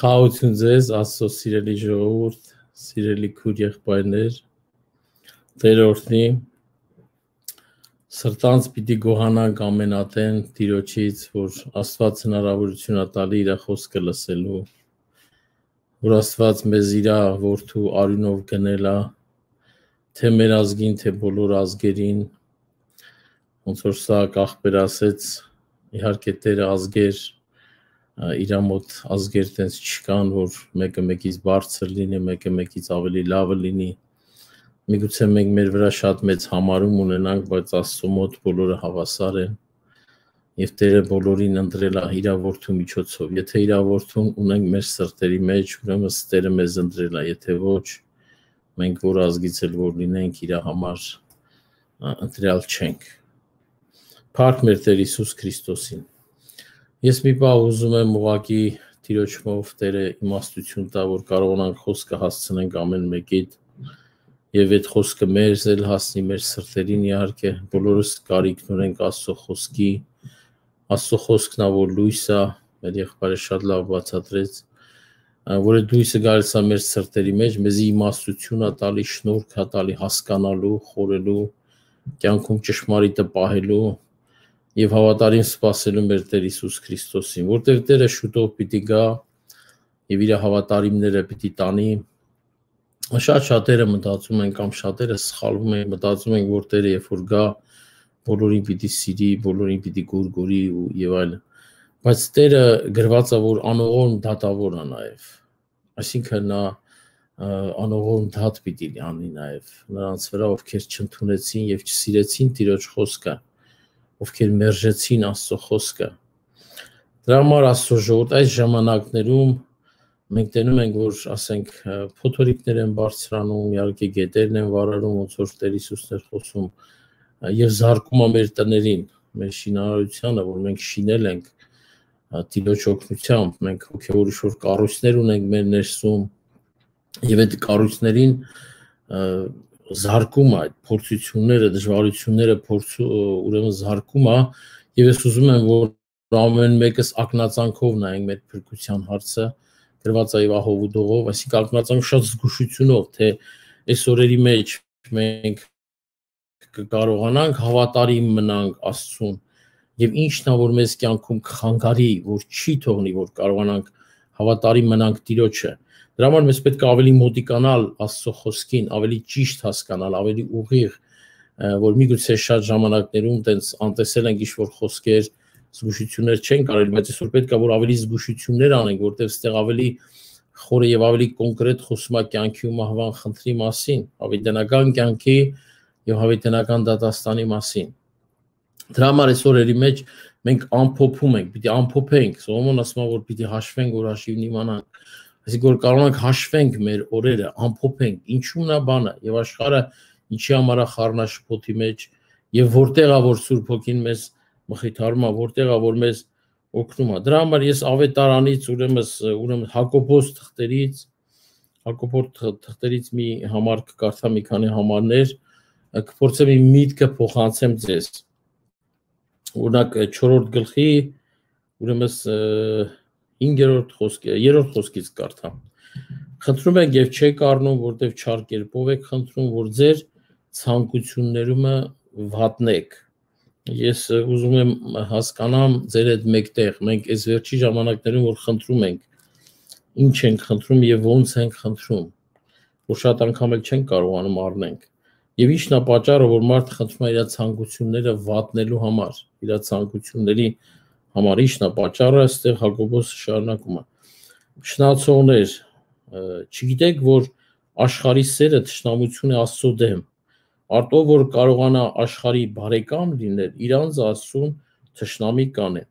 Խաղություն ձեզ, Աստծո սիրելի ժողովուրդ, սիրելի քուր եղբայրներ, Տերորդնի սրտանց պիտի գոհանանք ամենատեն Տիրոջից, որ Աստված հնարավորություն է տալի իր խոսքը լսելու, որ Աստված մեզ իր որդու արյունով գնել է, թե մեր ազգին, թե բոլոր ազգերին, ոնց որ սա կախբեր ասեց, իհարկե Տերը ազգեր ազգեր իրա մոտ ազգեր տենց չկան, որ մեկը մեկից բարձր լինի, մեկը մեկից ավելի լավը լինի։ Միգուցե մենք մեր վրա շատ մեծ համարում ունենանք, բայց Աստծո մոտ բոլորը հավասար են։ Եվ Տերը բոլորին ընտրել է իր որդու միջոցով։ Եթե իր որդուն ունենք մեր սրտերի մեջ, ուրեմն Տերը մեզ ընտրել է, եթե ոչ, մենք որ ազգից էլ որ լինենք, իր համար ընտրյալ չենք։ Փառք մեր Տեր Հիսուս Քրիստոսին։ Ես մի բան ուզում եմ ուղակի Տիրոջմով Տերը իմաստություն տա, որ կարողանանք խոսքը հասցնենք ամեն մեկիդ եւ այդ խոսքը մեզ էլ հասնի մեր սրտերին իհարկե բոլորս կարիքն ունենք Աստծո խոսքի Աստծո խոսքն ա որ լույս ա մեր եղբայրը շատ լավ բացատրեց որ այդ լույսը գալիս ա մեր սրտերի մեջ մեզի իմաստություն ա տալի շնորհք ա տալի հասկանալու խորելու կյանքում ճշմարիտը պահելու եւ հավատարիմ սпасելու մեր Տեր Հիսուս Քրիստոսին, որտեղ Տերը շուտով պիտի գա եւ իր հավատարիմները պիտի տանի։ Շատ շատերը մտածում են կամ շատերը սխալվում են, մտածում են, որ Տերը երբ որ գա, բոլորին պիտի սիրի, բոլորին պիտի գուրգուրի ու եւ այլն։ Բայց Տերը գրվածա որ անողորմ դատավոր է նաեւ։ Այսինքն նա անողորմ դատ պիտի անի նաեւ նրանց վրա, ովքեր չընդունեցին եւ չսիրեցին Տիրոջ խոսքը։ չս ովքեր մերժեցին Աստծո խոսքը։ Դրա համար Աստծո ժողովուրդ այս ժամանակներում մենք տենում ենք, որ ասենք փոթորիկներ են բարձրանում, իհարկե գետերն են վարարում, ոնց որ Տեր Հիսուսն էր խոսում, եւ զարկում է մեր տներին, մեր շինարարությանը, որ մենք շինել ենք տիրոջ օգնությամբ, մենք հոգեոր ինչ-որ կառույցներ ունենք մեր ներսում, եւ այդ կառույցներին զարկում այդ փորձությունները, դժվարությունները փորձ ուրեմն զարկում է եւ ես ուզում եմ որ ամեն մեկս ակնածանքով նայենք մեր փրկության հարցը գրված է Իվահով ու Դողով, այսինքն ակնածանք շատ զգուշությունով, թե այս օրերի մեջ մենք կկարողանանք հավատարիմ մնանք Աստծուն եւ ինչն է որ մեզ կյանքում քանգարի, որ չի թողնի, որ կարողանանք հավատարիմ մնանք Տիրոջը։ Դրա համար մեզ պետք է ավելի մոտիկանալ Աստծո խոսքին, ավելի ճիշտ հասկանալ, ավելի ուղիղ, որ միգուցե շատ ժամանակներում տենց անտեսել ենք ինչ-որ խոսքեր, զգուշություններ չեն կարել, բայց այսօր պետք է որ ավելի զգուշություններ անենք, որտեղ ստեղ ավելի խորը եւ ավելի կոնկրետ խոսում է կյանքի ու մահվան խնդրի մասին, հավիտենական կյանքի եւ հավիտենական դատաստանի մասին։ Դրա համար այսօր երի մեջ մենք ամփոփում ենք, պիտի ամփոփենք։ Սողոմոն ասում է որ պիտի հաշվենք, որ հաշիվն իմանանք Այսինքն որ կարող ենք հաշվենք մեր օրերը, ամփոփենք, ինչու՞ն է բանը եւ աշխարհը ինչի համար է խառնաշփոթի մեջ եւ որտեղ է որ Սուրբ Հոգին մեզ մխիթարում է, որտեղ է որ մեզ օգնում է։ Դրա համար ես ավետարանից ուրեմն ուրեմն Հակոբոս թղթերից Հակոբոս թղթերից մի համար կկարդա մի քանի համարներ, կփորձեմ իմ միտքը փոխանցեմ ձեզ։ Օրինակ 4-րդ գլխի ուրեմն 5-րդ խոսքի, 3-րդ խոսքից կարդա։ Խնդրում եք եւ չեք առնում, որտեվ չար կերպով եք խնդրում, որ ձեր ցանկություններումը վատնեք։ Ես ուզում եմ հասկանամ ձեր այդ մեկտեղ, մենք այս վերջի ժամանակներում որ խնդրում ենք, ինչ ենք խնդրում եւ ո՞նց ենք խնդրում, որ շատ անգամ էլ չեն կարողանում առնենք։ Եվ ի՞նչն է պատճառը, որ մարդը խնդրում է իր ցանկությունները վատնելու համար, իր ցանկությունների համար ի՞նչն է պատճառը, այստեղ Հակոբոսը շարունակում է։ Շնացողներ, չգիտեք, որ աշխարհի սերը ճշնամություն է Աստծո դեմ։ Արտով որ կարողանա աշխարհի բարեկամ լինել, իրանց Աստծուն ճշնամի կան է։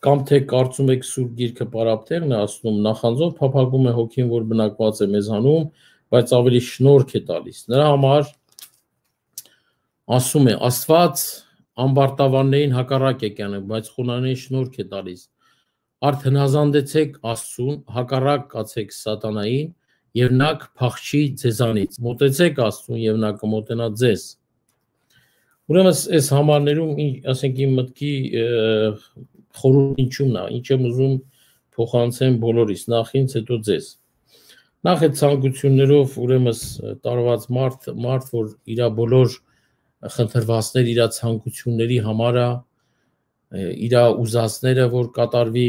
Կամ թե կարծում եք Սուրբ Գիրքը պարապտերն է ասում, նախանձով փափագում է հոգին, որ բնակված է մեզանում, բայց ավելի շնորհք է տալիս։ Նրա համար ասում է Աստված ամբարտավաններին հակառակ եք անում, բայց խոնարհներին շնորհք է տալիս։ Արդ հնազանդեցեք Աստծուն, հակառակ կացեք սատանային, եւ նա կփախչի ձեզանից։ Մոտեցեք Աստծուն եւ նա կմոտենա ձեզ։ Ուրեմն այս համարներում, ասենք իմ մտքի խորհուրդ ինչումն է, ինչ եմ ուզում փոխանցեմ բոլորիս, նախ ինձ, հետո ձեզ։ Նախ այդ ցանկություններով ուրեմն տարված մարդ, մարդ որ իր բոլոր մար, խնդրվածներ իր ցանկությունների համարը իր ուզածները որ կատարվի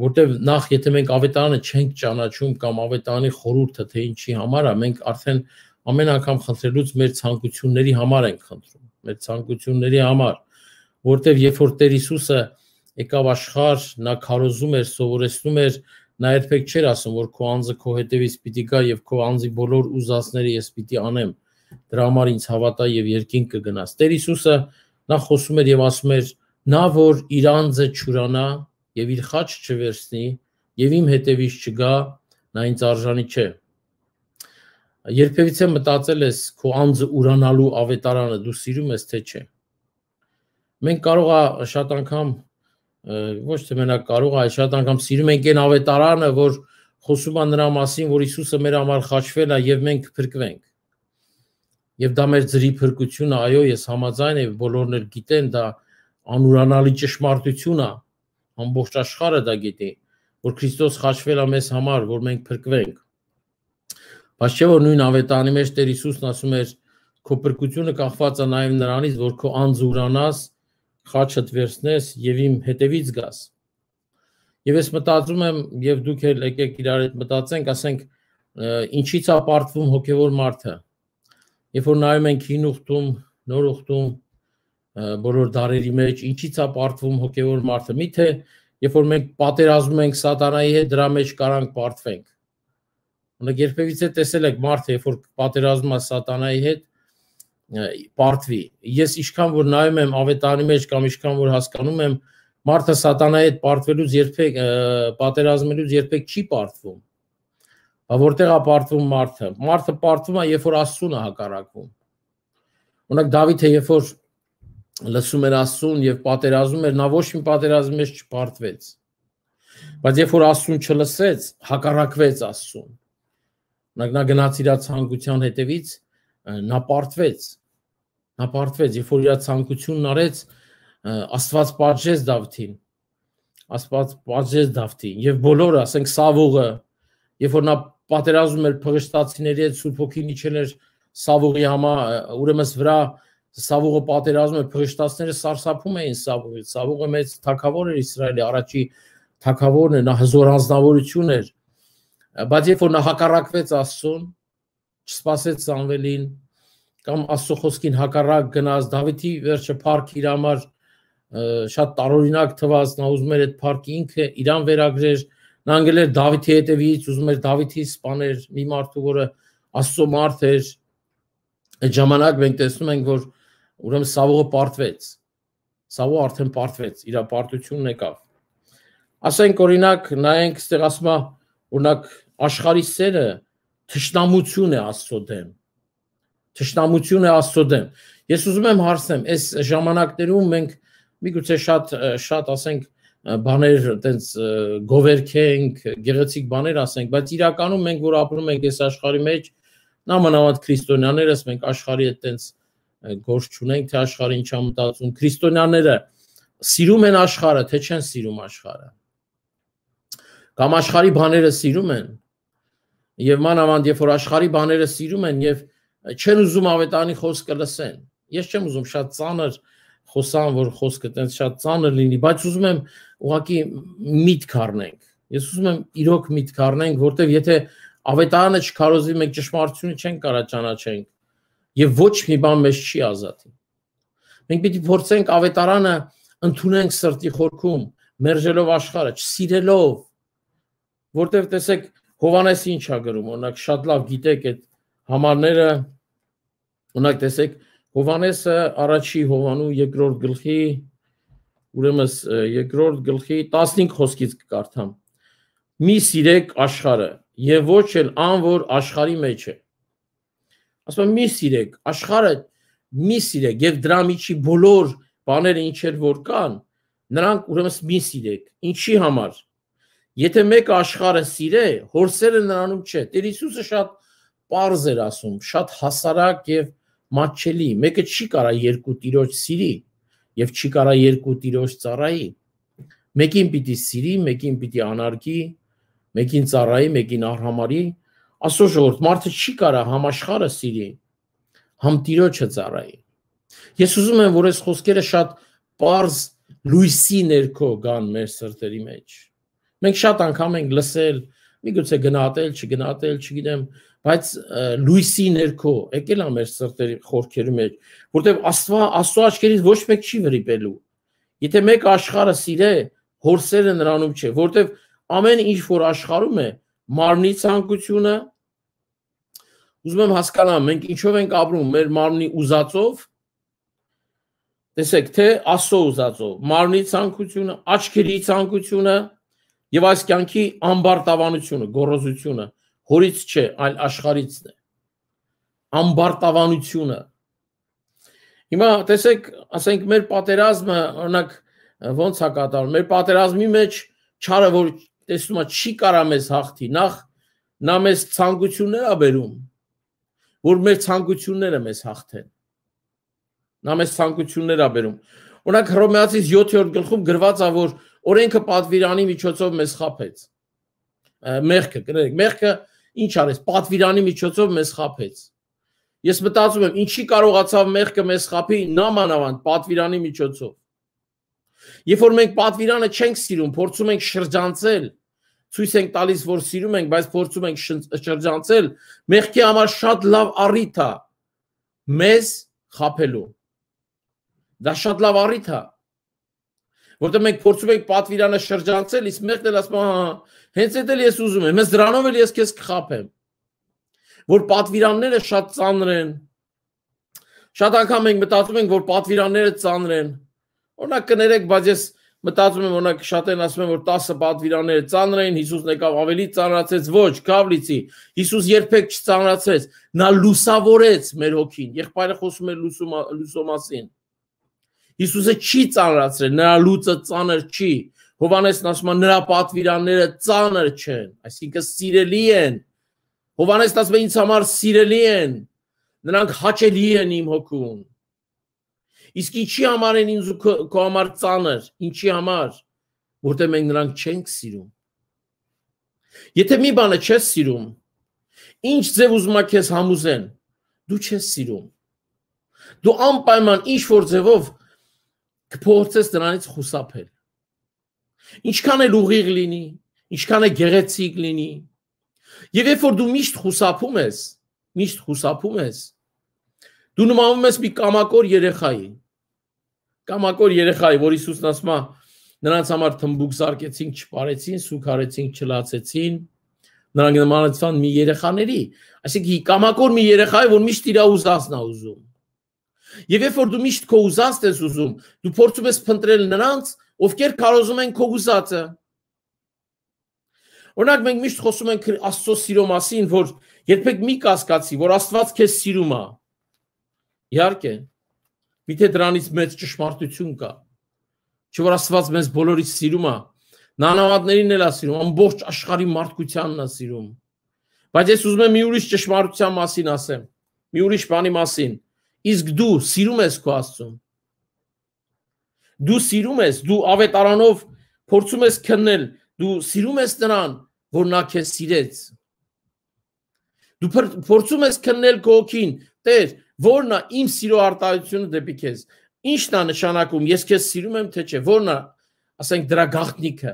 որտեվ նախ եթե մենք ավետարանը չենք ճանաչում կամ ավետարանի խորհուրդը թե ինչի համար է մենք արդեն ամեն անգամ խնդրելուց մեր ցանկությունների համար ենք խնդրում մեր ցանկությունների համար որտեվ երբ որ Տեր Հիսուսը եկավ աշխարհ նա քարոզում էր սովորեցնում էր նա երբեք չէր ասում որ քո անձը քո հետևից պիտի գա եւ քո անձի բոլոր ուզածները ես պիտի անեմ դրա համար ինձ հավատա եւ երկինք կգնաս։ Տեր Հիսուսը նա խոսում էր եւ ասում էր նա որ իր անձը ճուրանա եւ իր խաչ չվերցնի եւ իմ հետևից չգա նա ինձ արժանի չէ երբևիցե մտածել ես քո անձը ուրանալու ավետարանը դու սիրում ես թե չէ մենք կարող է շատ անգամ ոչ թե մենակ կարող է շատ անգամ սիրում ենք այն ավետարանը որ խոսում է նրա մասին որ Հիսուսը մեր համար խաչվել է եւ մենք փրկվենք եւ դա մեր ծրի փրկությունը, այո, ես համաձայն եմ, բոլորն էլ գիտեն դա անուրանալի ճշմարտություն է, ամբողջ աշխարհը դա գիտի, որ Քրիստոս խաչվել է մեզ համար, որ մենք փրկվենք։ Բայց չէ՞ որ նույն ավետարանի մեջ Տեր Հիսուսն ասում էր, քո փրկությունը կախված է նաեւ նրանից, որ քո անձ ուրանաս, խաչդ վերցնես եւ իմ հետևից գաս։ Եվ ես մտածում եմ, եւ դուք էլ եկեք իրար հետ մտածենք, ասենք ինչից է պարտվում հոգեվոր մարդը Երբ որ նայում ենք հին ուխտում, նոր ուխտում բոլոր դարերի մեջ ինչից է պարտվում հոգևոր մարդը, միթե երբ որ մենք պատերազմում ենք սատանայի հետ, դրա մեջ կարանք պարտվենք։ Օրինակ երբևիցե տեսել եք մարդը, երբ որ պատերազմում է սատանայի հետ, պարտվի։ Ես ինչքան որ նայում եմ ավետարանի մեջ կամ ինչքան որ հասկանում եմ, մարդը սատանայի հետ պարտվելուց երբեք պատերազմելուց երբեք չի պարտվում որտեղ է ապարտվում մարդը։ Մարդը ապարտվում է, երբ որ Աստծուն է հակառակվում։ Օրինակ Դավիթը, երբ որ լսում էր Աստծուն եւ պատերազմում էր, նա ոչ մի պատերազմի մեջ չփարտվեց։ Բայց երբ որ Աստծուն չլսեց, հակառակվեց Աստծուն։ Օրինակ նա գնաց իր ցանկության հետևից, նա պարտվեց։ Նա պարտվեց, երբ որ իր ցանկությունն արեց, Աստված պատժեց Դավթին։ Աստված պատժեց Դավթին եւ բոլորը, ասենք Սավուղը, երբ որ նա պատերազմում էր փղշտացիների հետ Սուրբ Հոգին իջել էր Սավուղի համա, ուրեմն վրա Սավուղը պատերազմում էր փղշտացները սարսափում էին Սավուղից։ Սավուղը մեծ թակավոր էր Իսրայելի առաջի թակավորն է, նա հզոր անձնավորություն էր։ Բայց երբ որ նա հակառակվեց Աստծուն, չսպասեց Սամվելին կամ Աստծո խոսքին հակառակ գնաց Դավիթի վերջը փառք իր համար շատ տարօրինակ թվաց, նա ուզում էր այդ փառքը ինքը իրան վերագրեր, իր Նա անգել էր Դավիթի հետևից, ուզում էր Դավիթի սպաներ, մի մարդու, որը Աստծո մարդ էր։ Այդ ժամանակ մենք տեսնում ենք, որ ուրեմն Սավուղը պարտվեց։ Սավուղը արդեն պարտվեց, իր պարտությունն եկավ։ Ասենք օրինակ նայենք ստեղ ասում է օրինակ աշխարհի սերը թշնամություն է Աստծո դեմ։ Թշնամություն է Աստծո դեմ։ Ես ուզում եմ հարցնեմ, այս ժամանակներում մենք միգուցե շատ շատ ասենք բաներ տենց գովերքենք, գեղեցիկ բաներ ասենք, բայց իրականում մենք որ ապրում ենք այս աշխարհի մեջ, նամանավանդ քրիստոնյաներս մենք աշխարհի հետ տենց գործ չունենք, թե աշխարհը ինչա մտածում։ Քրիստոնյաները սիրում են աշխարհը, թե չեն սիրում աշխարհը։ Կամ աշխարհի բաները սիրում են։ Եվ մանավանդ երբ որ աշխարհի բաները սիրում են եւ չեն ուզում ավետարանի խոսքը լսեն։ Ես չեմ ուզում շատ ծանր խոսան, որ խոսքը տենց շատ ծանր լինի, բայց ուզում եմ ուղղակի միտք առնենք։ Ես ուզում եմ իրոք միտք առնենք, որովհետև եթե ավետարանը չկարողի մենք ճշմարտությունը չեն կարա ճանաչենք եւ ոչ մի բան մեզ չի ազատի։ Մենք պիտի փորձենք ավետարանը ընդունենք սրտի խորքում, մերժելով աշխարհը, չսիրելով, որտեվ տեսեք Հովանես ինչա գրում, օրինակ շատ լավ գիտեք այդ համարները, օրինակ տեսեք Հովանեսը առաջի Հովանու երկրորդ գլխի ուրեմն երկրորդ գլխի 15 հոսքից կկարդամ։ Մի սիրեք աշխարը եւ ոչ էլ ան որ աշխարի մեջ է։ Ասում եմ մի սիրեք աշխարը մի սիրեք եւ դրա միջի բոլոր բաները ինչեր որ կան, նրանք ուրեմն մի սիրեք։ Ինչի համար։ Եթե մեկը աշխարը սիրե, հորսերը նրանում չէ։ Տեր Հիսուսը շատ པարզ էր ասում, շատ հասարակ եւ և մատչելի, մեկը չի կարա երկու տիրոջ սիրի եւ չի կարա երկու տիրոջ ծառայի։ Մեկին պիտի սիրի, մեկին պիտի անարգի, մեկին ծառայի, մեկին արհամարի։ Աստծո ժողովուրդ մարդը չի կարա համաշխարը սիրի, համ տիրոջը ծառայի։ Ես ուզում եմ, որ այս խոսքերը շատ པարզ լույսի ներքո գան մեր սրտերի մեջ։ Մենք շատ անգամ ենք լսել, միգուցե գնահատել, չգնահատել, չգիտեմ, չգ բայց լույսի ներքո եկել է մեր սրտերի խորքերի մեջ, որտեղ Աստվա Աստծո աչքերից ոչ մեկ չի վրիպելու։ Եթե մեկ աշխարհը սիրե, հորսերը նրանում չէ, որտեղ ամեն ինչ որ աշխարում է, մարմնի ցանկությունը ուզում եմ հասկանալ, մենք ինչով ենք ապրում, մեր մարմնի ուզածով տեսեք թե աստծո ուզածով, մարմնի ցանկությունը, աչքերի ցանկությունը եւ այս կյանքի ամբարտավանությունը, գොරոզությունը հորից չէ, այլ աշխարհիցն է։ Ամբարտավանությունը։ Հիմա տեսեք, ասենք մեր պատերազմը, օրինակ, ոնց է կատարվում։ Մեր պատերազմի մեջ չարը որ տեսնում է չի կարա մեզ հաղթի, նախ նա մեզ ցանկություններ է բերում, որ մեր ցանկությունները մեզ հաղթեն։ Նա մեզ ցանկություններ է բերում։ Օրինակ Հռոմեացիս 7-րդ գլխում գրված է, որ օրենքը պատվիրանի միջոցով մեզ խափեց։ Մեղքը, գրեք, մեղքը Ինչ արեց։ Պատվիրանի միջոցով մեզ խափեց։ Ես մտածում եմ, ինչի կարողացավ մեղքը մեզ խափի նամանավանդ պատվիրանի միջոցով։ Երբ որ մենք պատվիրանը չենք սիրում, փորձում ենք շրջանցել, ցույց ենք տալիս, որ սիրում ենք, բայց փորձում ենք շրջանցել, մեղքի համար շատ լավ առիթ է մեզ խափելու։ Դա շատ լավ առիթ է որտեղ մենք փորձում ենք պատվիրանը շրջանցել, իսկ մեկն էլ ասում է, հա, հենց այդ էլ ես ուզում եմ, հենց դրանով էլ ես քեզ կխափեմ։ Որ պատվիրանները շատ ծանր են։ Շատ անգամ մենք մտածում ենք, որ պատվիրանները ծանր են։ Օրինակ կներեք, բայց ես մտածում եմ, օրինակ շատ են ասում են, որ 10 պատվիրանները ծանր էին, Հիսուսն եկավ ավելի ծանրացեց, ոչ, Գավլիցի։ Հիսուս երբեք չծանրացրեց, նա լուսավորեց մեր հոգին։ Եղբայրը խոսում է լուսում լուսո մասին։ լուսո Հիսուսը չի ծանրացրել, նրա լույսը ծանր չի։ Հովանեսն ասում է նրա պատվիրանները ծանր չեն, այսինքն սիրելի են։ Հովանեսն ասում է ինձ համար սիրելի են։ Նրանք հաճելի են իմ հոգուն։ Իսկ ինչի համար են ինձ քո համար ծանր, ինչի համար, որտեղ մենք նրանք չենք սիրում։ Եթե մի բանը չես սիրում, ինչ ձև ուզում ես համուզեն, դու չես սիրում։ Դու անպայման ինչ որ ձևով կփորձես նրանից խուսափել։ Ինչքան էլ ուղիղ լինի, ինչքան է գեղեցիկ լինի։ Եվ երբ որ դու միշտ խուսափում ես, միշտ խուսափում ես, դու նմանվում ես մի կամակոր երեխայի։ Կամակոր երեխայի, որ Հիսուսն ասում է, նրանց համար թմբուկ զարկեցին, չպարեցին, սուքարեցին, չլացեցին։ Նրանք նմանացան մի երեխաների, այսինքն կամակոր մի երեխայի, որ միշտ իր ուզածն է ուզում։ Եվ երբ որ դու միշտ քո ուզածն ես ուզում, դու փորձում ես փնտրել նրանց, ովքեր կարողում են քո ուզածը։ Օրինակ մենք միշտ խոսում ենք Աստծո սիրո մասին, որ երբեք մի կասկածի, որ Աստված քեզ սիրում է։ Իհարկե, Միթե դրանից մեծ ճշմարտություն կա։ Չէ՞ որ Աստված մեզ բոլորից սիրում է։ Նա նավատներին էլ է սիրում, ամբողջ աշխարհի մարդկությանն է սիրում։ Բայց ես ուզում եմ մի ուրիշ ճշմարտության մասին ասեմ, մի ուրիշ բանի մասին, մասին Իսկ դու սիրում ես քո Աստծուն։ Դու սիրում ես, դու ավետարանով փորձում ես քննել, դու սիրում ես նրան, որ նա քեզ սիրեց։ Դու փորձում ես քննել քո օքին, Տեր, որն է իմ սիրո արտահայտությունը դեպի քեզ։ Ինչն է նշանակում, ես քեզ սիրում եմ թե չէ, որն է, ասենք դրա գաղտնիքը։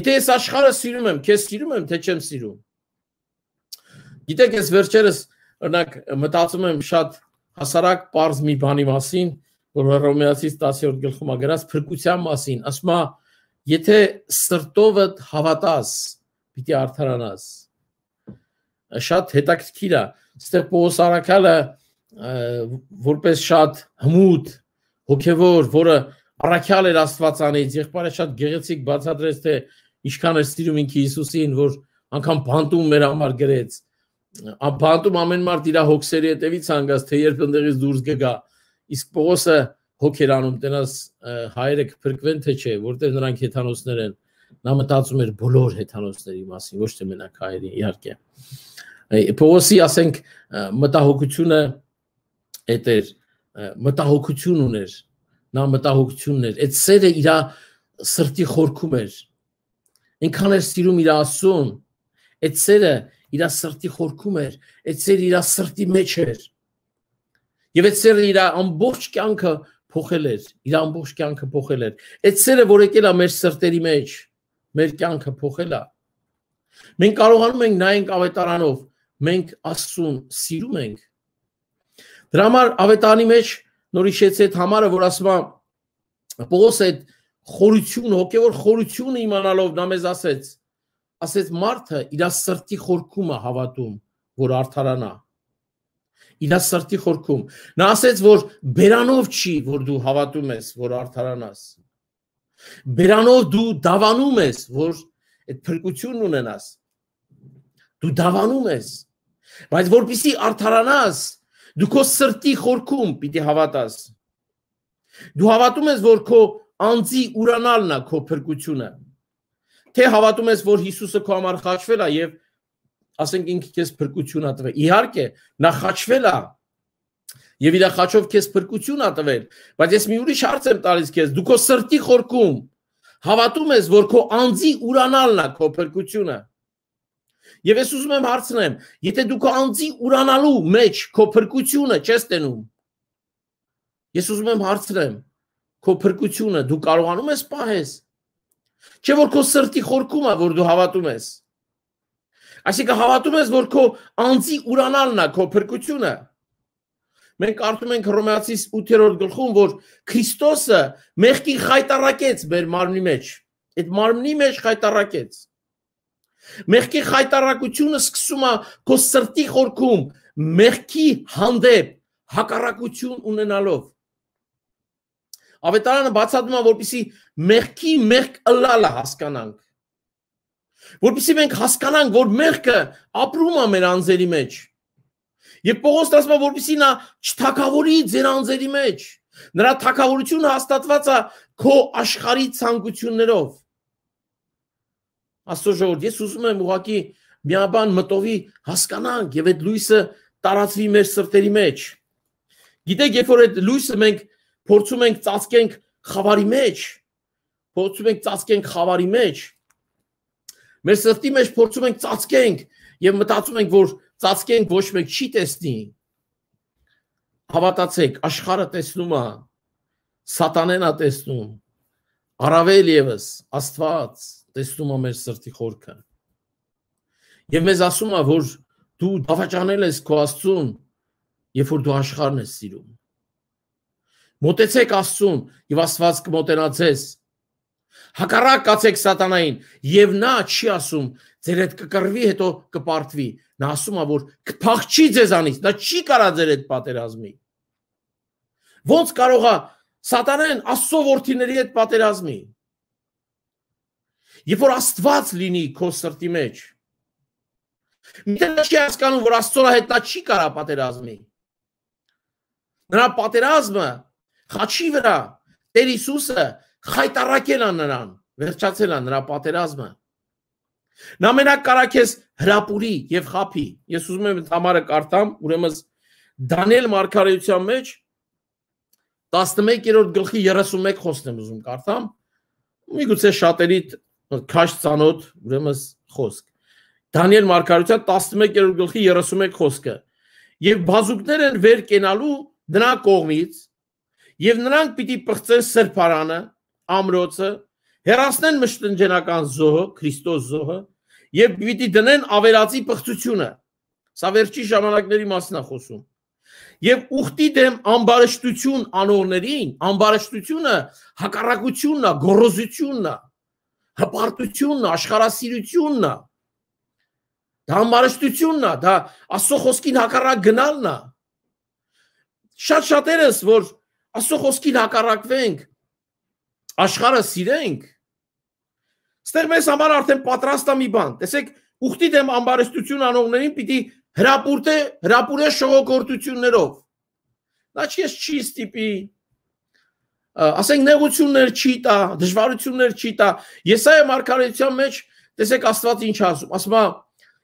Եթե ես աշխարհը սիրում եմ, քեզ սիրում եմ թե չեմ սիրում։ Գիտեք, ես վերջերս օրինակ մտածում եմ շատ հասարակ པարզ մի բանի մասին, որ Հռոմեացից 17 գլխում ագրած փրկության մասին, ասում է, եթե սրտովդ հավատաս, պիտի արդարանաս։ Շատ հետաքրքիր է, ստեղ Պողոս Արաքալը որպես շատ հմուտ հոգևոր, որը առաքյալ էր Աստվածանից, եղբայրը շատ գեղեցիկ բացատրեց թե ինչքան էր սիրում ինքը Հիսուսին, որ անգամ բանտում մեր համար գրեց բանտում ամեն մարդ իր հոգսերի հետևից հանգած թե երբ ընդեղից դուրս գա իսկ Պողոսը հոգերանում տենաս հայերը կփրկվեն թե չէ որտեղ նրանք հեթանոսներ են նա մտածում էր բոլոր հեթանոսների մասին ոչ թե մենակ հայերի իհարկե Պողոսի ասենք մտահոգությունը այդ էր մտահոգություն ուներ նա մտահոգությունն էր այդ սերը իր սրտի խորքում էր ինքան էր սիրում իր աստծուն այդ սերը իր սրտի խորքում էր, այդ սերը իր սրտի մեջ էր։ Եվ այդ սերը իր ամբողջ կյանքը փոխել էր, իր ամբողջ կյանքը փոխել էր։ Այդ սերը, որ եկել է մեր սրտերի մեջ, մեր կյանքը փոխել է։ Մենք կարողանում ենք նայենք ավետարանով, մենք Աստծուն սիրում ենք։ Դրա համար ավետարանի մեջ նորիշեց այդ համարը, որ ասում է Պողոս այդ խորություն, հոգևոր խորությունը իմանալով նա մեզ ասեց ասես մարդը իր սրտի խորքումը հավատում, որ արդարանա։ Իր սրտի խորքում։ Նա ասեց, որ բերանով չի, որ դու հավատում ես, որ արդարանաս։ Բերանով դու դավանում ես, որ այդ փրկությունն ունենաս։ Դու դավանում ես։ Բայց որpիսի արդարանաս, դու քո սրտի խորքում պիտի հավատաս։ Դու հավատում ես, որ քո անձի ուրանալն է քո փրկությունը։ Թե հավատում ես, որ Հիսուսը քո համար խաչվել է եւ ասենք ինքը քեզ փրկություն ա տվել։ Իհարկե, նա խաչվել է եւ իր խաչով քեզ փրկություն ա տվել, բայց ես մի ուրիշ հարց եմ տալիս քեզ, դու քո սրտի խորքում հավատում ես, որ քո անձի ուրանալն է քո փրկությունը։ Եվ ես ուզում եմ հարցնեմ, եթե դու քո անձի ուրանալու մեջ քո փրկությունը չես տենում, ես ուզում եմ հարցնեմ, քո փրկությունը դու կարողանում ես պահես։ Չէ որ քո սրտի խորքում է որ դու հավատում ես։ Այսինքն հավատում ես որ քո անձի ուրանալն է քո փրկությունը։ Մենք արդում ենք Հռոմեացի 8-րդ գլխում որ Քրիստոսը մեղքին խայտարակեց մեր մարմնի մեջ։ Այդ մարմնի մեջ խայտարակեց։ Մեղքի խայտարակությունը սկսում է քո սրտի խորքում մեղքի հանդեպ հակառակություն ունենալով Ավետարանը բացատրում է, որպիսի մեղքի մեղք ըլալը հասկանանք։ Որպիսի մենք հասկանանք, որ մեղքը ապրում է մեր անձերի մեջ։ Եվ Պողոս ասում է, որպիսի նա չթակավորի ձեր անձերի մեջ։ Նրա թակավորությունը հաստատված է քո աշխարհի ցանկություններով։ Աստծո ժողովուրդ, ես ուզում եմ ուղղակի միաբան մտովի հասկանանք եւ այդ լույսը տարածվի մեր սրտերի մեջ։ Գիտեք, երբ որ այդ լույսը մենք փորձում ենք ծածկենք խավարի մեջ, փորձում ենք ծածկենք խավարի մեջ։ Մեր սրտի մեջ փորձում ենք ծածկենք եւ մտածում ենք, որ ծածկենք ոչ մեկ չի տեսնի։ Հավատացեք, աշխարհը տեսնում է, սատանեն է տեսնում։ Առավել եւս Աստված տեսնում է մեր սրտի խորքը։ Եվ մեզ ասում է, որ դու դավաճանել ես քո Աստծուն, երբ որ դու աշխարհն ես սիրում Մոտեցեք Աստծուն եւ Աստված կմոտենա ձեզ։ Հակառակ կացեք սատանային եւ նա չի ասում ձեր հետ կկռվի հետո կպարտվի։ Նա ասում է որ կփախչի ձեզանից, նա չի կարա ձեր հետ պատերազմի։ Ոնց կարող է սատանան Աստծո որդիների հետ պատերազմի։ Երբ որ Աստված լինի քո սրտի մեջ, Միտեղ չի հասկանում, որ Աստծորա հետ նա չի կարա պատերազմի։ Նրա պատերազմը խաչի վրա Տեր Հիսուսը խայտարակել է նրան, վերջացել է նրա պատերազմը։ Նա մենակ կարակես հրապուրի եւ խափի։ Ես ուզում եմ համարը կարդամ, ուրեմն Դանիել մարգարեության մեջ 11-րդ գլխի 31 խոսքն եմ ուզում կարդամ։ Միգուցե շատերի քաշ ցանոթ, ուրեմն խոսք։ Դանիել մարգարեության 11-րդ գլխի 31 խոսքը։ Եվ բազուկներ են վեր կենալու դրա կողմից եւ նրանք պիտի պղծեն սրբարանը, ամրոցը, հերացնեն մշտնջենական զոհը, Քրիստոս զոհը եւ պիտի դնեն ավերածի պղծությունը։ Սա վերջի ժամանակների մասն է խոսում։ Եվ ուխտի դեմ ամբարշտություն անողներին, ամբարշտությունը հակառակությունն է, գොරոզությունն է, հպարտությունն է, աշխարհասիրությունն է։ Դա ամբարշտությունն է, դա Աստծո խոսքին հակառակ գնալն է։ Շատ շատերս, որ Աստծո խոսքին հակառակվենք, աշխարհը սիրենք։ Ստեղ մեզ համար արդեն պատրաստ է մի բան։ Տեսեք, ուխտի դեմ ամբարստություն անողներին պիտի հրապուրտե, հրապուրե շողոկորտություններով։ Դա չի ես չի ստիպի։ Ասենք նեղություններ չի տա, դժվարություններ չի տա։ Եսայա մարգարեության մեջ տեսեք Աստված ինչ ասում։ Ասում է.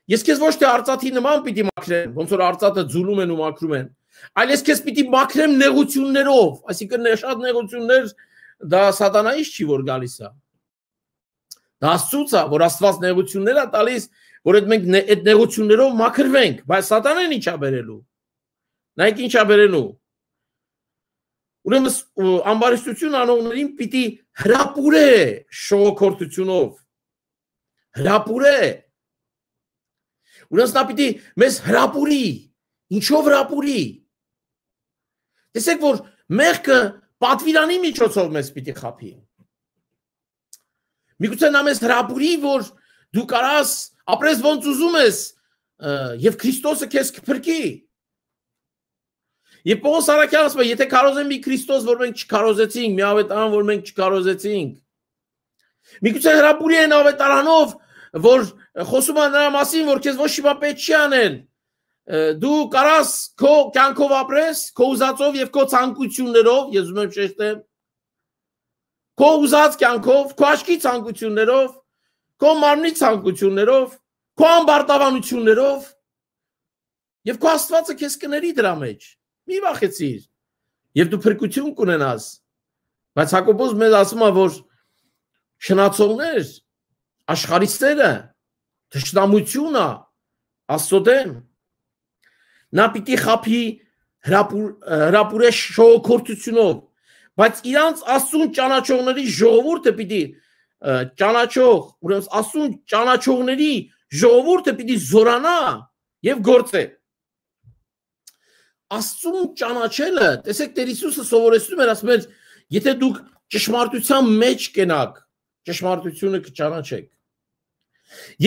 Ես քեզ ոչ թե արծաթի նման պիտի մաքրեմ, ոնց որ արծաթը ձուլում են ու մաքրում են, Այլ ես քեզ պիտի մաքրեմ նեղություններով, այսինքն շատ նեղություններ դա սատանայից չի որ գալիս է։ Դա Աստծուց է, որ Աստված նեղություններ է տալիս, որ այդ մենք այդ նեղություններով մաքրվենք, բայց սատանան ի՞նչ է բերելու։ Նայեք ի՞նչ է բերելու։ Ուրեմն ամբարստություն անողներին պիտի հրապուրե շողոքորտությունով։ Հրապուրե։ Ուրեմն նա պիտի մեզ հրապուրի։ Ինչով հրապուրի։ Տեսեք, որ մեղքը պատվիրանի միջոցով մեզ պիտի խափի։ Միգուցե նա մեզ հրապուրի, որ դու կարաս ապրես ոնց ուզում ես եւ Քրիստոսը քեզ կփրկի։ Եվ Պողոս Արաքյանը ասում է, եթե կարող եմ մի Քրիստոս, որ մենք չկարողացեցինք, մի ավետարան, որ մենք չկարողացեցինք։ Միգուցե հրապուրի են ավետարանով, որ խոսում է նրա մասին, որ քեզ ոչ մի բան պետք չի անել, դու կարաս քո կյանքով ապրես, քո ուզածով եւ քո ցանկություններով, ես ուզում եմ շեշտեմ, քո ուզած կյանքով, քո աչքի ցանկություններով, քո մարմնի ցանկություններով, քո ամբարտավանություններով եւ քո Աստվածը քեզ կների դրա մեջ։ Մի վախեցիր։ Եվ դու փրկություն կունենաս։ Բայց Հակոբոս մեզ ասում է, որ շնացողներ աշխարհիստերը, ճշտամությունը աստոտեն Նա պիտի խափի հրապուր հրապուրե շողոքորտությունով, բայց իրանց աստուն ճանաչողների ժողովուրդը պիտի ճանաչող, ուրեմն աստուն ճանաչողների ժողովուրդը պիտի զորանա եւ գործե։ Աստուն ճանաչելը, տեսեք Տեր Հիսուսը սովորեցնում էր ասում էր, եթե դուք ճշմարտության մեջ կենաք, ճշմարտությունը կճանաչեք։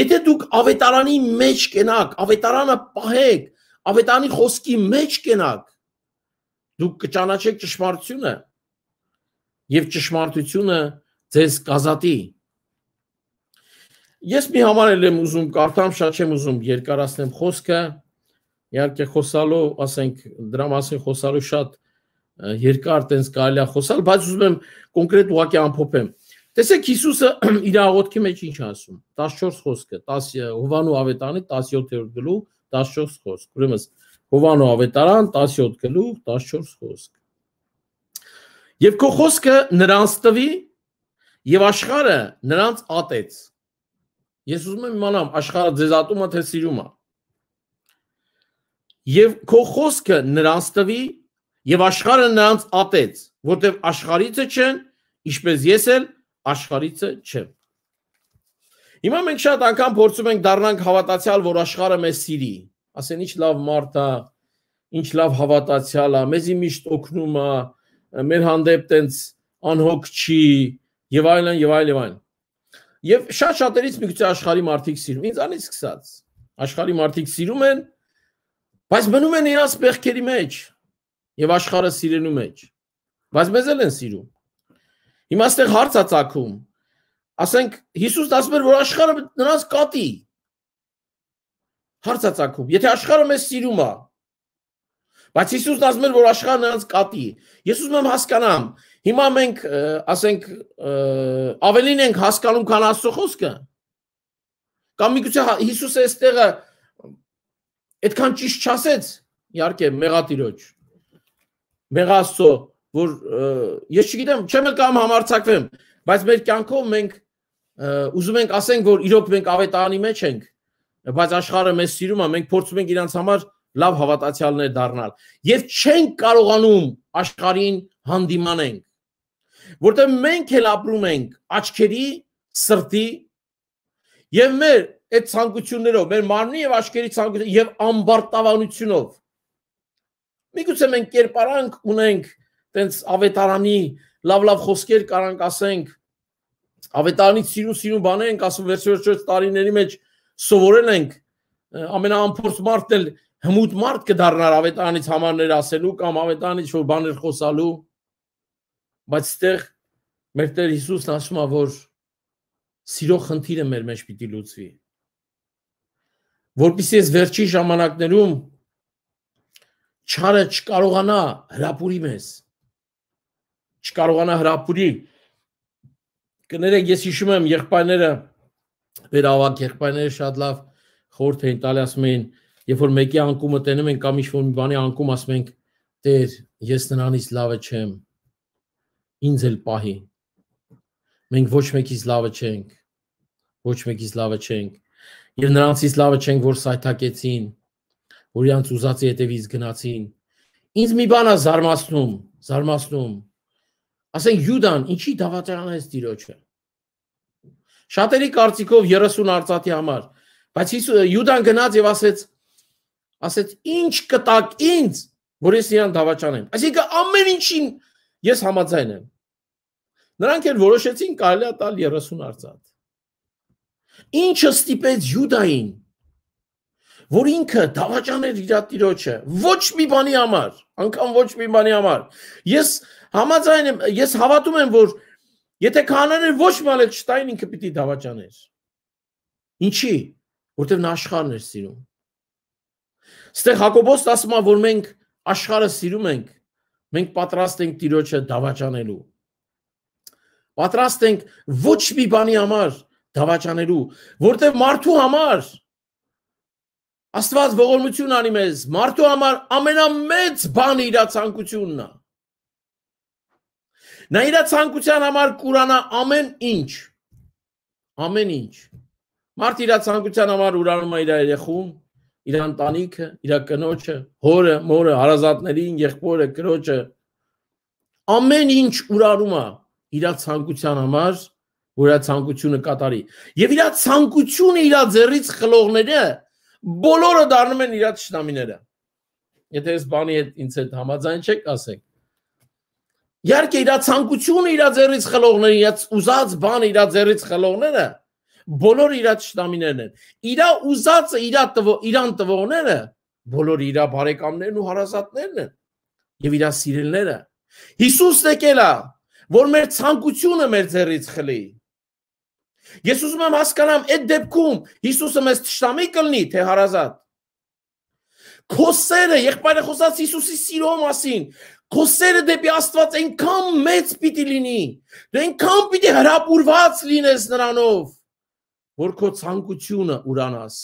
Եթե դուք ավետարանի մեջ կենաք, ավետարանը պահեք, Ավետարանի խոսքի մեջ կենակ դուք կճանաչեք ճշմարտությունը եւ ճշմարտությունը ձեզ կազատի։ Ես մի համար էլ եմ ուզում կարդամ, շատ չեմ ուզում երկարացնեմ խոսքը։ Իհարկե խոսալու, ասենք, դրա մասին խոսալու շատ երկար տենց կարելի է խոսալ, բայց ուզում եմ կոնկրետ ուղակի ամփոփեմ։ Տեսեք Հիսուսը իր աղոթքի մեջ ինչ ասում։ 14 խոսքը, 10 Հովանու ավետարանի 17-րդ գլուխ 14 խոսք։ Ուրեմն Հովանո ավետարան 17 գլուխ 14 խոսք։ Եվ քո խոսքը նրանց տվի եւ աշխարը նրանց ատեց։ Ես ուզում եմ իմանամ աշխարը ձեզ ատում է թե սիրում է։ Եվ քո խոսքը նրանց տվի եւ աշխարը նրանց ատեց, որտեղ աշխարից չեն, ինչպես ես էլ աշխարից չեմ։ Հիմա մենք շատ անգամ փորձում ենք դառնանք հավատացյալ, որ աշխարհը մեզ սիրի։ Ասեն ինչ լավ մարդ է, ինչ լավ հավատացյալ է, մեզի միշտ օգնում է, մեր հանդեպ տենց անհոգ չի եւ այլն եւ այլն եւ այլն։ Եվ շատ շատերից միգուցե աշխարհի մարդիկ սիրում, ինձանից սկսած։ Աշխարհի մարդիկ սիրում են, բայց մնում են իրաց պեղքերի մեջ եւ աշխարհը սիրելու մեջ բայց մեզ էլ են սիրում։ Հիմա այստեղ հարց է ցակում ասենք Հիսուսն ասում էր, որ աշխարհը նրանց կատի։ Հարցածակում, եթե աշխարհը մեզ սիրում է, բայց Հիսուսն ասում էր, որ աշխարհը նրանց կատի։ Ես ուզում եմ հասկանամ, հիմա մենք ասենք ավելին ենք հասկանում, քան Աստծո խոսքը։ Կամ միգուցե Հիսուսը հա, այստեղը այդքան ճիշտ չասեց, իհարկե, մեղատիրոջ։ Մեղա Աստծո, որ ես չգիտեմ, չեմ էլ կարող համարցակվեմ, բայց մեր կյանքով մենք ուզում ենք ասենք, որ իրոք մենք ավետարանի մեջ ենք, բայց աշխարհը մեզ սիրում է, մենք փորձում ենք իրանց համար լավ հավատացյալներ դառնալ եւ չենք կարողանում աշխարհին հանդիմանենք որտեղ մենք էլ ապրում ենք աչքերի սրտի եւ մեր այդ ցանկություններով մեր մարմնի եւ աչքերի ցանկություն եւ ամբարտավանությունով միգուցե մենք կերպարանք ունենք տենց ավետարանի լավ լավ խոսքեր կարանք ասենք ավետարանից սիրուն-սիրուն բաներ ենք ասում վերջերս տարիների մեջ սովորել ենք ամենաամփորձ մարդն էլ հմուտ մարդ կդառնար ավետարանից համարներ ասելու կամ ավետարանից որ բաներ խոսալու բայց այդտեղ մեր Տեր Հիսուսն ասում է որ սիրո խնդիրը մեր մեջ պիտի լուծվի որpիսի այս վերջի ժամանակներում չարը չկարողանա հրապուրի մեզ չկարողանա հրապուրի կներեք, ես հիշում եմ եղբայրները վերավակ եղբայրները շատ լավ խորթ էին տալի ասում էին, երբ որ մեկի անկումը տենում են կամ ինչ-որ մի բանի անկում ասում ենք, «Տեր, ես նրանից լավը չեմ»։ Ինձ էլ պահի։ Մենք ոչ մեկից լավը չենք։ Ոչ մեկից լավը չենք։ Եվ նրանցից լավը չենք, որ սայթակեցին, որ իրանց ուզածի հետևից գնացին։ Ինձ մի բան է զարմացնում, զարմացնում, Ասենք Յուդան ինչի դավաճանեց Տիրոջը։ Շատերի կարծիքով 30 արծաթի համար, բայց Յուդան գնաց եւ ասեց ասեց ինչ կտակ ինձ, որ ես իրան դավաճանեմ։ Այսինքն ամեն ինչին ես համաձայն եմ։ Նրանք էլ որոշեցին կարելի է տալ 30 արծաթ։ Ինչը ստիպեց Յուդային որ ինքը դավաճաներ իր տիրոջը ոչ մի բանի համար, անգամ ոչ մի բանի համար։ Ես Համաձայն եմ, ես հավատում եմ, որ եթե կանանեն ոչ մալը չտային, ինքը պիտի դավաճաներ։ Ինչի՞, որտեվ նա աշխարհն էր սիրում։ Ստեղ Հակոբոս ասում է, որ մենք աշխարհը սիրում ենք, մենք պատրաստ ենք Տիրոջը դավաճանելու։ Պատրաստ ենք ոչ մի բանի համար դավաճանելու, որտեվ մարդու համար Աստված ողորմություն անի մեզ, մարդու համար ամենամեծ բանը իր ցանկությունն է։ Նա իր ցանկության համար կուրանա ամեն ինչ։ Ամեն ինչ։ Մարդ իր ցանկության համար ուրանում է իր երեխուն, իր ընտանիքը, իր կնոջը, հորը, մորը, հարազատներին, եղբորը, կրոջը։ Ամեն ինչ ուրանում է իր ցանկության համար, որ իր ցանկությունը կատարի։ Եվ իր ցանկությունը իր ձեռից խլողները բոլորը դառնում են իր ճշտամիները։ Եթե այս բանի հետ ինձ հետ համաձայն չեք, ասեք Իհարկե իր ցանկությունը իր ձեռից խլողները, իր ուզած բանը իր ձեռից խլողները բոլոր իր շտամիներն են։ Իր ուզածը իր տվո, իրան տվողները բոլոր իր բարեկամներն ու հարազատներն են եւ իր սիրելները։ Հիսուսն եկել է, որ մեր ցանկությունը մեր ձեռից խլի։ Ես ուզում եմ հասկանամ այդ դեպքում Հիսուսը մեզ ճշտամի կլնի թե հարազատ։ Քո սերը, եղբայրը խոսած Հիսուսի սիրո մասին, Քո սերը դեպի Աստված այնքան մեծ պիտի լինի, դու դե այնքան պիտի հրապուրված լինես նրանով, որ քո ցանկությունը ուրանաս։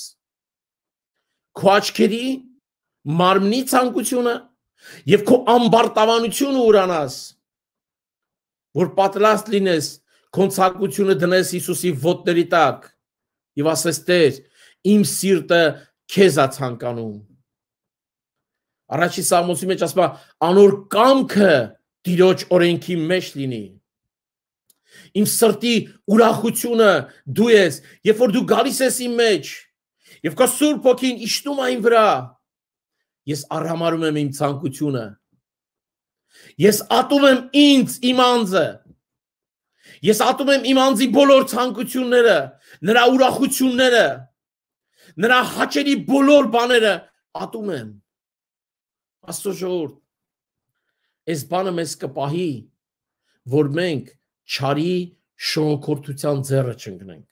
Քո աչքերի մարմնի ցանկությունը եւ քո ամբարտավանությունը ուրանաս, որ պատրաստ լինես քո ցանկությունը դնես Հիսուսի ոտների տակ եւ ասես Տեր, իմ սիրտը քեզ է ցանկանում Առաջի Սամոսի մեջ ասում է անոր կամքը Տիրոջ օրենքի մեջ լինի։ Իմ սրտի ուրախությունը դու ես, երբ որ դու գալիս ես իմ մեջ, եւ կա Սուրբ Հոգին իջնում այն վրա, ես արհամարում եմ իմ ցանկությունը։ Ես ատում եմ ինձ իմ անձը։ Ես ատում եմ իմ անձի բոլոր ցանկությունները, նրա ուրախությունները, նրա հաճելի բոլոր բաները ատում եմ։ Աստծո ժողովուրդ, այս բանը մեզ կպահի, որ մենք ճարի շողոքորթության ձեռը չընկնենք։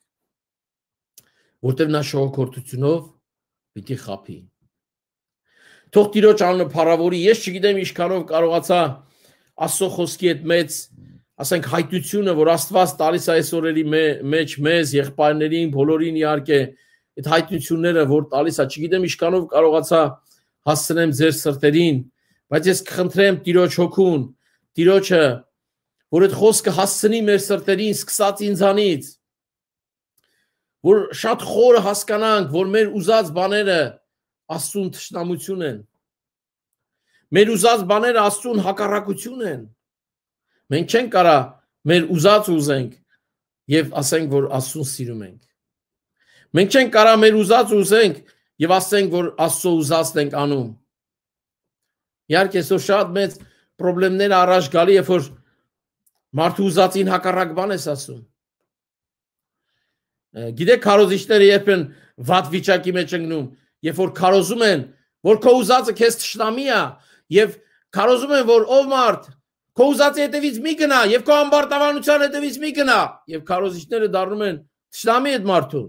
Որտեւ նա շողոքորթությունով պիտի խափի։ Թող Տիրոջ անունը փառավորի, ես չգիտեմ ինչքանով կարողացա Աստծո խոսքի այդ մեծ, ասենք հայտությունը, որ Աստված տալիս է այս օրերի մեջ մեզ եղբայրներին, բոլորին իհարկե, այդ հայտությունները, որ տալիս է, չգիտեմ ինչքանով կարողացա հասցնեմ ձեր սրտերին, բայց ես կխնդրեմ Տիրոջ հոգուն, Տիրոջը, որ այդ խոսքը հասցնի մեր սրտերին, սկսած ինձանից, որ շատ խորը հասկանանք, որ մեր ուզած բաները Աստծուն ճշտամություն են։ Մեր ուզած բաները Աստծուն հակառակություն են։ Մենք չենք կարա մեր ուզած ուզենք եւ ասենք, որ Աստծուն սիրում ենք։ Մենք չենք կարա մեր ուզած ուզենք եւ ասենք, որ Աստծո ուզածն ենք անում։ Իհարկե, սա շատ մեծ խնդիրներ առաջ գալի, երբ որ մարդու ուզածին հակառակ բան ես ասում։ Գիտեք, քարոզիչները երբ են վատ վիճակի մեջ ընկնում, երբ որ քարոզում են, որ քո ուզածը քեզ ճշտամի է, եւ քարոզում են, որ ով մարդ քո ուզածի հետևից մի գնա, եւ քո ամբարտավանության հետևից մի գնա, եւ քարոզիչները դառնում են ճշտամի այդ մարդուն։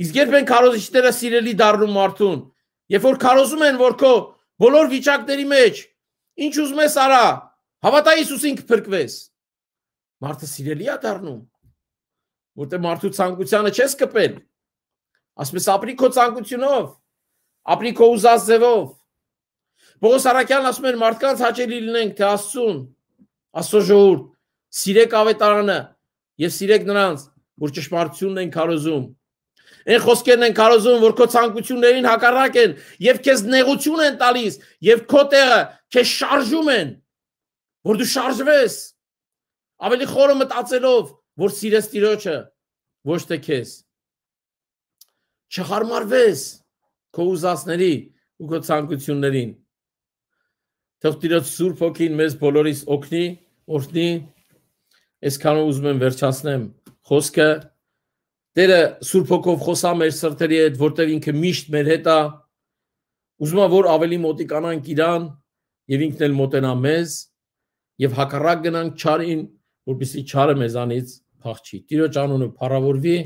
Իսկ երբ են քարոզիչները սիրելի դառնում մարդուն, երբ որ քարոզում են, որ քո բոլոր վիճակների մեջ ինչ ուզում ես արա, հավատա Հիսուսին կփրկվես։ Մարդը սիրելի է դառնում, որտեղ մարդու ցանկությունը չես կպել։ Ասում ես ապրի քո ցանկությունով, ապրի քո ուզած ձևով։ Պողոս Արաքյանն ասում էր մարդկանց հաճելի լինենք թե Աստծուն, Աստծո ժողովուրդ, սիրեք ավետարանը եւ սիրեք նրանց, որ ճշմարտությունն են քարոզում Այն խոսքերն են կարոզում, որ քո ցանկություններին հակառակ են եւ քեզ նեղություն են տալիս եւ քո տեղը քեզ շարժում են, որ դու շարժվես։ Ավելի խորը մտածելով, որ սիրես Տիրոջը, ոչ թե քեզ։ Չհարմարվես քո ուզածների ու քո ցանկություններին։ Թող Տիրոջ Սուրբ Հոգին մեզ բոլորիս օգնի, օրհնի։ Այսքանով ուզում եմ վերջացնեմ խոսքը Տերը Սուրբ Հոգով խոսա մեր սրտերի հետ, որտեղ ինքը միշտ մեր հետ է։ Ուզում եմ որ ավելի մոտիկանանք Իրան եւ ինքն էլ մոտենա մեզ եւ հակառակ գնանք ճարին, որբիսի ճարը մեզանից փախչի։ Տիրոջ անունը փառավորվի